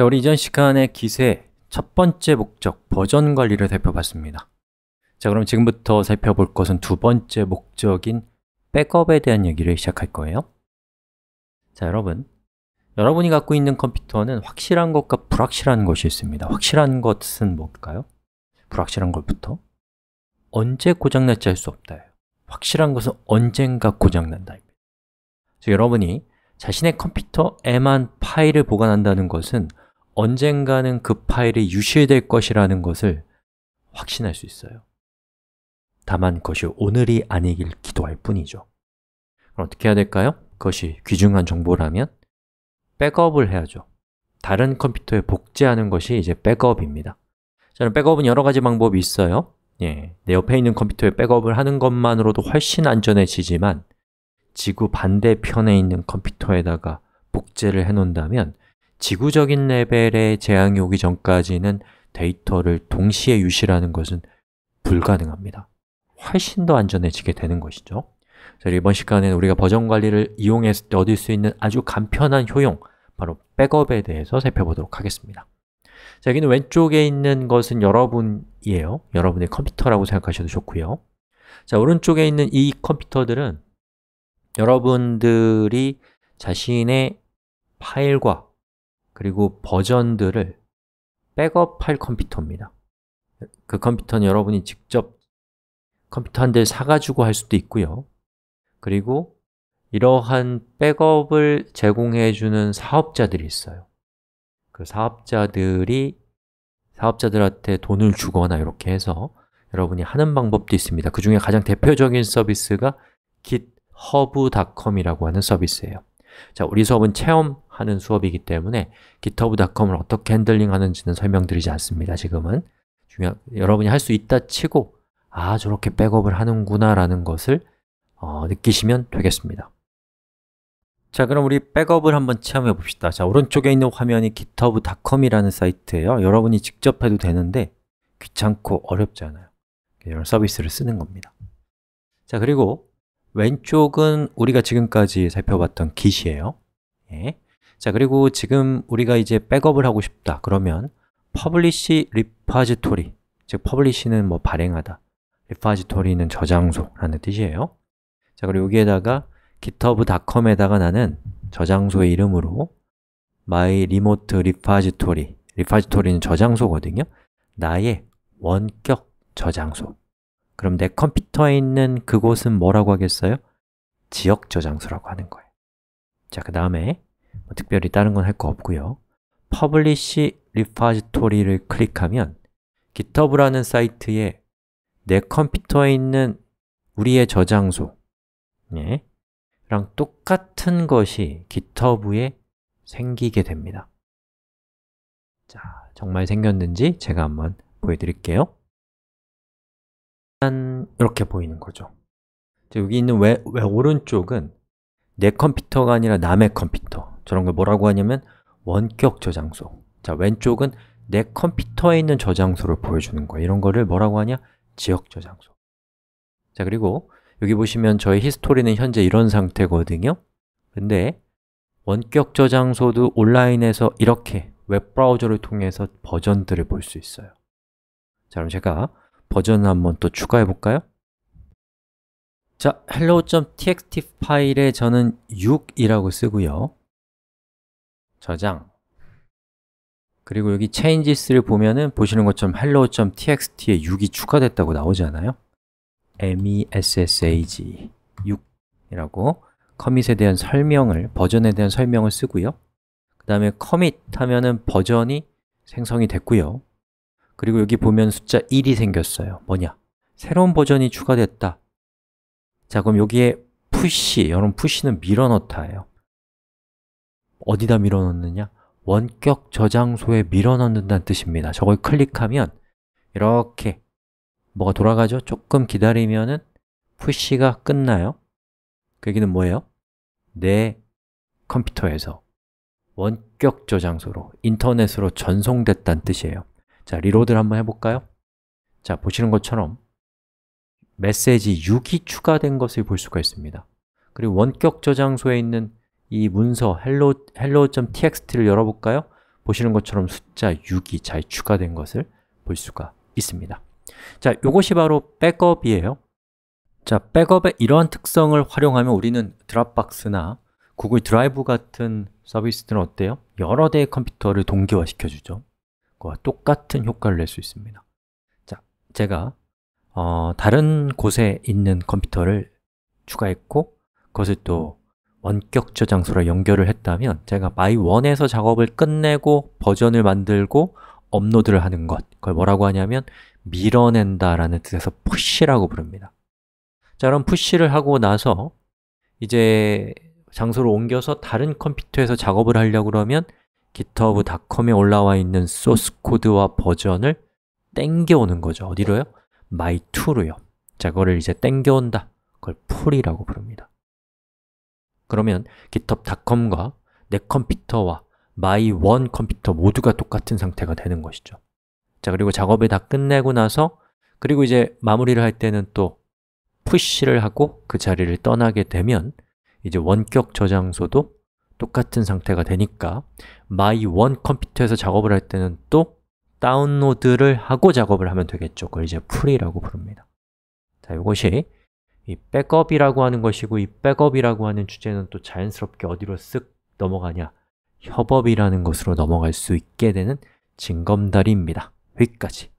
자, 우리 이전 시간에 기세 첫 번째 목적, 버전 관리를 살펴봤습니다 자, 그럼 지금부터 살펴볼 것은 두 번째 목적인 백업에 대한 얘기를 시작할 거예요 자, 여러분 여러분이 갖고 있는 컴퓨터는 확실한 것과 불확실한 것이 있습니다 확실한 것은 뭘까요? 불확실한 것부터 언제 고장날지 알 수 없다 요 확실한 것은 언젠가 고장난다입니다 여러분이 자신의 컴퓨터에만 파일을 보관한다는 것은 언젠가는 그 파일이 유실될 것이라는 것을 확신할 수 있어요 다만 그것이 오늘이 아니길 기도할 뿐이죠 그럼 어떻게 해야 될까요? 그것이 귀중한 정보라면 백업을 해야죠 다른 컴퓨터에 복제하는 것이 이제 백업입니다 저는 백업은 여러 가지 방법이 있어요 예, 내 옆에 있는 컴퓨터에 백업을 하는 것만으로도 훨씬 안전해지지만 지구 반대편에 있는 컴퓨터에다가 복제를 해놓는다면 지구적인 레벨의 재앙이 오기 전까지는 데이터를 동시에 유실하는 것은 불가능합니다 훨씬 더 안전해지게 되는 것이죠 자, 이번 시간에는 우리가 버전 관리를 이용했을 때 얻을 수 있는 아주 간편한 효용 바로 백업에 대해서 살펴보도록 하겠습니다 자, 여기는 왼쪽에 있는 것은 여러분이에요 여러분의 컴퓨터라고 생각하셔도 좋고요 자, 오른쪽에 있는 이 컴퓨터들은 여러분들이 자신의 파일과 그리고 버전들을 백업할 컴퓨터입니다 그 컴퓨터는 여러분이 직접 컴퓨터 한 대를 사가지고 할 수도 있고요 그리고 이러한 백업을 제공해주는 사업자들이 있어요 그 사업자들이 사업자들한테 돈을 주거나 이렇게 해서 여러분이 하는 방법도 있습니다 그 중에 가장 대표적인 서비스가 github.com이라고 하는 서비스예요 자, 우리 수업은 체험하는 수업이기 때문에 github.com을 어떻게 핸들링 하는지는 설명드리지 않습니다, 지금은 중요 여러분이 할 수 있다 치고 아, 저렇게 백업을 하는구나 라는 것을 어, 느끼시면 되겠습니다 자, 그럼 우리 백업을 한번 체험해 봅시다 자, 오른쪽에 있는 화면이 github.com이라는 사이트예요 여러분이 직접 해도 되는데 귀찮고 어렵잖아요 이런 서비스를 쓰는 겁니다 자, 그리고 왼쪽은 우리가 지금까지 살펴봤던 git이에요 예. 자, 그리고 지금 우리가 이제 백업을 하고 싶다 그러면 publish repository 즉 publish는 뭐 발행하다 repository는 저장소라는 뜻이에요 자, 그리고 여기에다가 github.com에다가 나는 저장소의 이름으로 my remote repository repository는 저장소거든요 나의 원격 저장소 그럼 내 컴퓨터에 있는 그곳은 뭐라고 하겠어요? 지역 저장소라고 하는 거예요 자, 그 다음에 뭐 특별히 다른 건 할 거 없고요 publish repository를 클릭하면 GitHub라는 사이트에 내 컴퓨터에 있는 우리의 저장소 예, 랑 똑같은 것이 GitHub에 생기게 됩니다 자, 정말 생겼는지 제가 한번 보여드릴게요 짠 이렇게 보이는 거죠 여기 있는 왜, 왜 오른쪽은 내 컴퓨터가 아니라 남의 컴퓨터 저런 걸 뭐라고 하냐면 원격 저장소 자 왼쪽은 내 컴퓨터에 있는 저장소를 보여주는 거예요 이런 거를 뭐라고 하냐? 지역 저장소 자 그리고 여기 보시면 저희 히스토리는 현재 이런 상태거든요 근데 원격 저장소도 온라인에서 이렇게 웹브라우저를 통해서 버전들을 볼 수 있어요 자 그럼 제가 버전을 한번 또 추가해 볼까요? 자, hello.txt 파일에 저는 6이라고 쓰고요 저장 그리고 여기 changes를 보면은 보시는 것처럼 hello.txt에 6이 추가됐다고 나오잖아요 messag 6이라고 커밋에 대한 설명을, 버전에 대한 설명을 쓰고요 그 다음에 c o 하면은 버전이 생성이 됐고요 그리고 여기 보면 숫자 1이 생겼어요 뭐냐? 새로운 버전이 추가됐다 자 그럼 여기에 푸시, 여러분 푸시는 밀어넣다예요 어디다 밀어넣느냐? 원격 저장소에 밀어넣는다는 뜻입니다 저걸 클릭하면 이렇게 뭐가 돌아가죠? 조금 기다리면은 푸시가 끝나요 그 얘기는 뭐예요? 내 컴퓨터에서 원격 저장소로 인터넷으로 전송됐다는 뜻이에요 자, 리로드를 한번 해볼까요? 자, 보시는 것처럼 메시지 6이 추가된 것을 볼 수가 있습니다 그리고 원격 저장소에 있는 이 문서 hello, hello.txt를 열어볼까요? 보시는 것처럼 숫자 6이 잘 추가된 것을 볼 수가 있습니다 자, 이것이 바로 백업이에요 자, 백업의 이러한 특성을 활용하면 우리는 드랍박스나 구글 드라이브 같은 서비스들은 어때요? 여러 대의 컴퓨터를 동기화시켜주죠 것과 똑같은 효과를 낼 수 있습니다 자, 제가 어, 다른 곳에 있는 컴퓨터를 추가했고 그것을 또 원격 저장소로 연결을 했다면 제가 마이1에서 작업을 끝내고 버전을 만들고 업로드를 하는 것 그걸 뭐라고 하냐면 밀어낸다 라는 뜻에서 푸시라고 부릅니다 자 그럼 푸시를 하고 나서 이제 장소를 옮겨서 다른 컴퓨터에서 작업을 하려고 그러면 github.com에 올라와 있는 소스 코드와 버전을 땡겨오는 거죠. 어디로요? my2로요. 자, 그거를 이제 땡겨온다. 그걸 풀이라고 부릅니다. 그러면 github.com과 내 컴퓨터와 my1 컴퓨터 모두가 똑같은 상태가 되는 것이죠. 자, 그리고 작업을 다 끝내고 나서 그리고 이제 마무리를 할 때는 또 푸시를 하고 그 자리를 떠나게 되면 이제 원격 저장소도 똑같은 상태가 되니까 m y one 컴퓨터에서 작업을 할 때는 또 다운로드를 하고 작업을 하면 되겠죠. 그걸 이제 풀이라고 부릅니다. 자, 이것이 이 백업이라고 하는 것이고 이 백업이라고 하는 주제는 또 자연스럽게 어디로 쓱 넘어가냐 협업이라는 것으로 넘어갈 수 있게 되는 징검다리입니다. 여기까지